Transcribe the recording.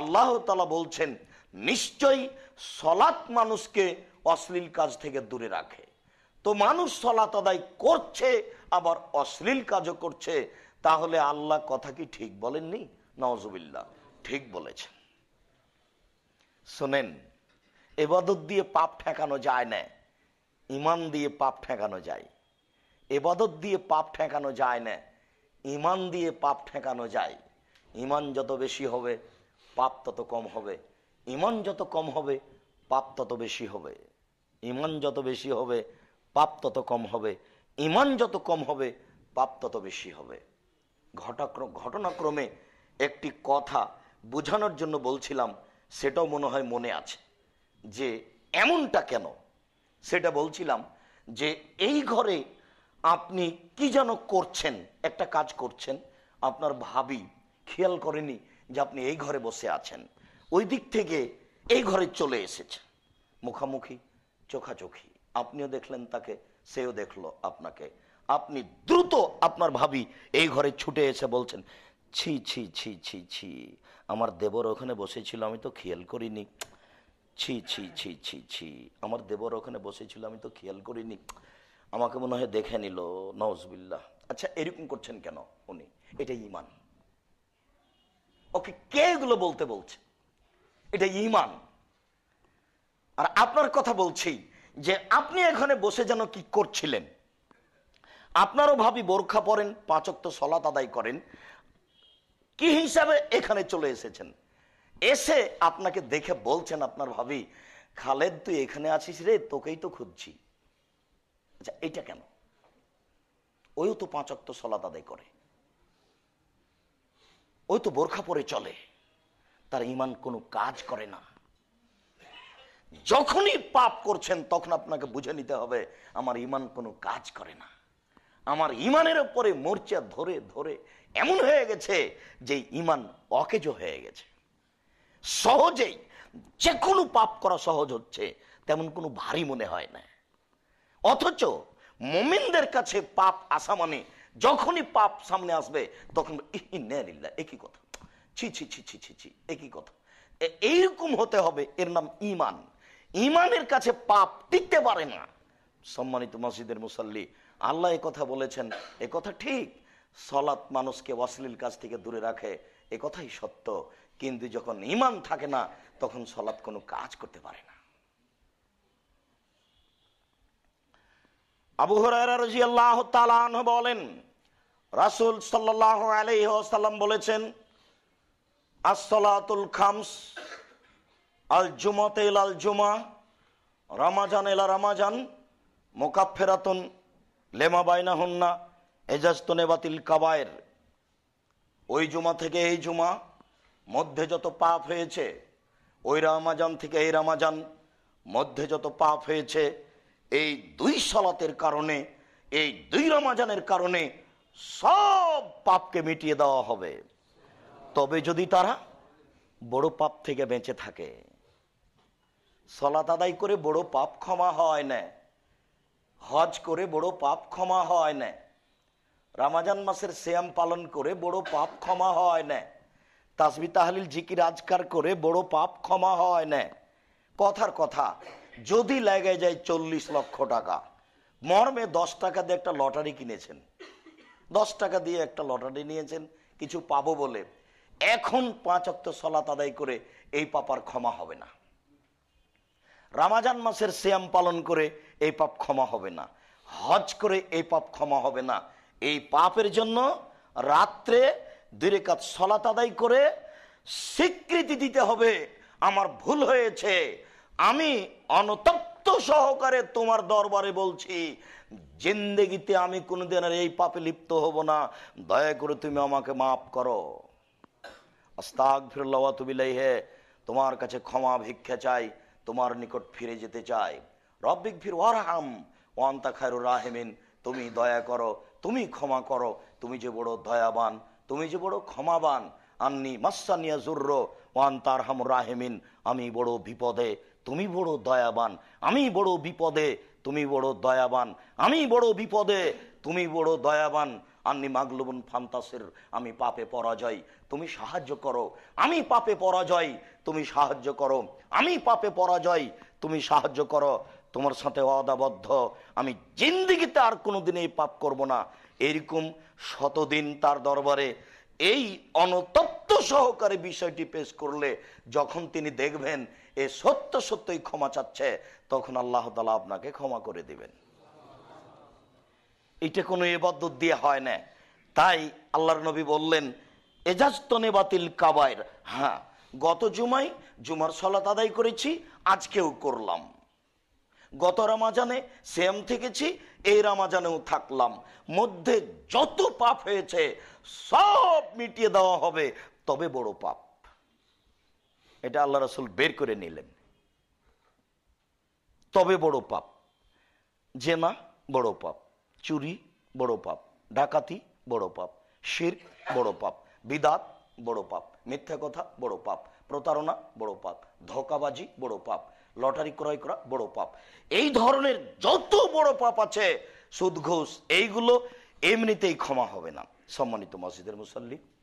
আল্লাহ তালা বলছেন নিশ্চয়ই সলাৎ মানুষকে অশ্লীল কাজ থেকে দূরে রাখে তো মানুষ সলাত আদায় করছে আবার অশ্লীল কাজও করছে তাহলে আল্লাহ কথা কি ঠিক বলেননি নওয়াজবিল্লা ঠিক বলেছেন শোনেন এবাদত দিয়ে পাপ ঠেকানো যায় না ইমান দিয়ে পাপ ঠেকানো যায় এবাদত দিয়ে পাপ ঠেকানো যায় না ইমান দিয়ে পাপ ঠেকানো যায় ইমান যত বেশি হবে পাপ তত কম হবে ইমান যত কম হবে পাপ তত বেশি হবে ইমান যত বেশি হবে পাপ তত কম হবে ইমান যত কম হবে পাপ তত বেশি হবে ঘটাক্রম ঘটনাক্রমে একটি কথা বোঝানোর জন্য বলছিলাম সেটাও মনে হয় মনে আছে যে এমনটা কেন সেটা বলছিলাম যে এই ঘরে আপনি কি যেন করছেন একটা কাজ করছেন আপনার ভাবি খেয়াল করেনি যে আপনি এই ঘরে বসে আছেন ওই দিক থেকে এই ঘরে চলে এসেছে মুখামুখি চোখাচোখি আপনিও দেখলেন তাকে সেও দেখলো আপনাকে আপনি দ্রুত আপনার ভাবি এই ঘরে ছুটে এসে বলছেন ছি ছি ছি ছি ছি আমার দেবর ওখানে বসেছিল আমি তো খেয়াল করিনি ছি ছি ছি ছি ছি আমার দেবর ওখানে বসেছিল আমি তো খেয়াল করিনি আমাকে মনে হয় দেখে নিল নওয়াজবিল্লাহ আচ্ছা এরকম করছেন কেন উনি এটাই ইমান ওকে কে এগুলো বলতে বলছে এটা ইমান আর আপনার কথা বলছি যে আপনি এখানে বসে যেন কি করছিলেন আপনারও ভাবি বোরখা পরেন পাঁচক্ত সলাত আদায় করেন কি হিসাবে এখানে চলে এসেছেন এসে আপনাকে দেখে বলছেন আপনার ভাবি খালেদ তুই এখানে আছিস রে তোকেই তো খুঁজছি আচ্ছা এটা কেন ওইও তো পাঁচক্ত সলাত আদায় করে ওই তো বোরখা পরে চলে তার ইমান কোনো কাজ করে না যখনই পাপ করছেন তখন আপনাকে বুঝে নিতে হবে আমার ইমান কোনো কাজ করে না আমার ইমানের উপরে মোর্চা ধরে ধরে এমন হয়ে গেছে যে ইমান অকেজ হয়ে গেছে সহজেই যে কোনো পাপ করা সহজ হচ্ছে তেমন কোনো ভারী মনে হয় না অথচ মোমিনদের কাছে পাপ আসা মানে যখনই পাপ সামনে আসবে তখন ইন্যানিল্লা একই কথা ছি ছি ছি ছি ছি ছি একই কথা এইরকম হতে হবে এর নাম ইমান ইমানের কাছে পাপ টিকতে পারে না সম্মানিত মসজিদের মুসল্লি আল্লাহ কথা বলেছেন এ কথা ঠিক সলাৎ মানুষকে অশ্লীল কাছ থেকে দূরে রাখে এ কথাই সত্য কিন্তু যখন ইমান থাকে না তখন সলাৎ কোনো কাজ করতে পারে না আবু হরারি আল্লাহ তালাহ বলেন রাসুল সাল্লাহ আলহ্লাম বলেছেন আসলাতুল খামস আল জুমতে আল জুমা রামাজান এলা রামাজান মোকাফেরাতুন লেমা বাইনা হন্না এজাস্তনে বাতিল কাবায়ের ওই জুমা থেকে এই জুমা মধ্যে যত পাপ হয়েছে ওই রামাজান থেকে এই রামাজান মধ্যে যত পাপ হয়েছে এই দুই সলাতের কারণে এই দুই রমাজানের কারণে সব পাপকে মিটিয়ে দেওয়া হবে তবে যদি তারা বড় পাপ থেকে বেঁচে থাকে সলাত আদায় করে বড় পাপ ক্ষমা হয় না হজ করে বড় পাপ ক্ষমা হয় না রামাজান মাসের শ্যাম পালন করে বড় পাপ ক্ষমা হয় না তাসবি তাহলিল জিকির আজকার করে বড় পাপ ক্ষমা হয় না কথার কথা যদি লেগে যায় চল্লিশ লক্ষ টাকা মর্মে দশ টাকা দিয়ে একটা লটারি কিনেছেন দশ টাকা দিয়ে একটা লটারি নিয়েছেন কিছু পাবো বলে এখন পাঁচ অক্ট সলাত আদায় করে এই পাপার ক্ষমা হবে না রামাজান মাসের শ্যাম পালন করে এই পাপ ক্ষমা হবে না হজ করে এই পাপ ক্ষমা হবে না এই পাপের জন্য রাত্রে দুরেকাত সলাত আদায় করে স্বীকৃতি দিতে হবে আমার ভুল হয়েছে আমি অনতপ্ত সহকারে তোমার দরবারে বলছি জিন্দেগিতে আমি কোনোদিন আর এই পাপে লিপ্ত হব না দয়া করে তুমি আমাকে মাফ করো আস্তাক ফিরল্লাওয়া তুবিলাই হে তোমার কাছে ক্ষমা ভিক্ষা চাই তোমার নিকট ফিরে যেতে চাই রব্বিক ফির ওয়ারহাম ওয়ান্তা খায়রুর রাহেমিন তুমি দয়া করো তুমি ক্ষমা করো তুমি যে বড় দয়াবান তুমি যে বড় ক্ষমাবান আন্নি মাসানিয়া জুর্র ওয়ান তারহাম রাহেমিন আমি বড় বিপদে তুমি বড় দয়াবান আমি বড় বিপদে তুমি বড় দয়াবান আমি বড় বিপদে তুমি বড় দয়াবান আন্নি মাগলুবন ফান্তাসের আমি পাপে পরাজয় তুমি সাহায্য করো আমি পাপে পরাজয় তুমি সাহায্য করো আমি পাপে পরাজয় তুমি সাহায্য করো তোমার সাথে অদাবদ্ধ আমি জিন্দিগিতে আর কোনোদিন এই পাপ করব না এরকম শতদিন তার দরবারে এই অনতপ্ত সহকারে বিষয়টি পেশ করলে যখন তিনি দেখবেন এ সত্য সত্যই ক্ষমা চাচ্ছে তখন আল্লাহ তালা আপনাকে ক্ষমা করে দিবেন এটা কোনো এবাদত দিয়ে হয় না তাই আল্লাহর নবী বললেন এজাজতনে বাতিল কাবায়ের হ্যাঁ গত জুমাই জুমার সলাত আদায় করেছি আজকেও করলাম গত রামাজানে সেম থেকেছি এই রামাজানেও থাকলাম মধ্যে যত পাপ হয়েছে সব মিটিয়ে দেওয়া হবে তবে বড় পাপ এটা আল্লাহ রাসুল বের করে নিলেন তবে বড় পাপ জেনা বড় পাপ চুরি বড় পাপ ডাকাতি বড় পাপ শির বড় পাপ বিদাত বড় পাপ মিথ্যা কথা বড় পাপ প্রতারণা বড় পাপ ধোকাবাজি বড় পাপ লটারি ক্রয় করা বড় পাপ এই ধরনের যত বড় পাপ আছে সুদ ঘোষ এইগুলো এমনিতেই ক্ষমা হবে না সম্মানিত মসজিদের মুসল্লি